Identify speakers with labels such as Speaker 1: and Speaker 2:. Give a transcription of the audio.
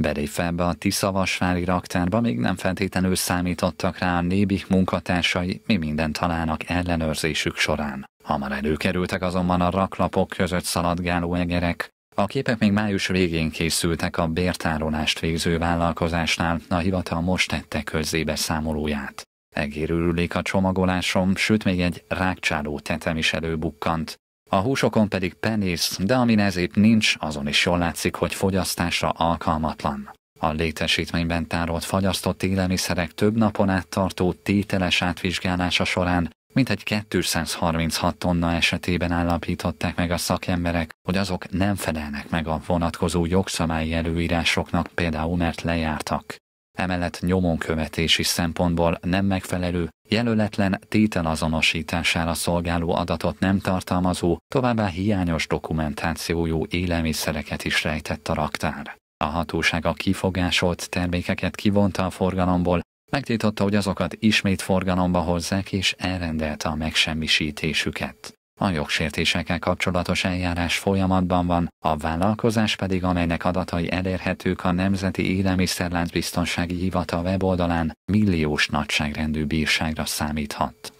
Speaker 1: Belépve a Tiszavasvári raktárba még nem feltétlenül számítottak rá a nébik munkatársai, mi mindent találnak ellenőrzésük során. Hamar előkerültek azonban a raklapok között szaladgáló egerek. A képek még május végén készültek a bértárolást végző vállalkozásnál, a hivatal most tette közzé beszámolóját. Egérülülék a csomagolásom, sőt még egy rákcsáló tetem is előbukkant. A húsokon pedig penész, de ami ezért nincs, azon is jól látszik, hogy fogyasztásra alkalmatlan. A létesítményben tárolt fagyasztott élelmiszerek több napon át tartó tételes átvizsgálása során mint egy 236 tonna esetében állapították meg a szakemberek, hogy azok nem felelnek meg a vonatkozó jogszabályi előírásoknak, például mert lejártak. Emellett nyomonkövetési szempontból nem megfelelő jelöletlen tétel azonosítására szolgáló adatot nem tartalmazó, továbbá hiányos dokumentációjú élelmiszereket is rejtett a raktár. A hatóság a kifogásolt termékeket kivonta a forgalomból, megtiltotta, hogy azokat ismét forgalomba hozzák, és elrendelte a megsemmisítésüket. A jogsértésekkel kapcsolatos eljárás folyamatban van, a vállalkozás pedig amelynek adatai elérhetők a Nemzeti Élelmiszerlánc Biztonsági Hivatal weboldalán milliós nagyságrendű bírságra számíthat.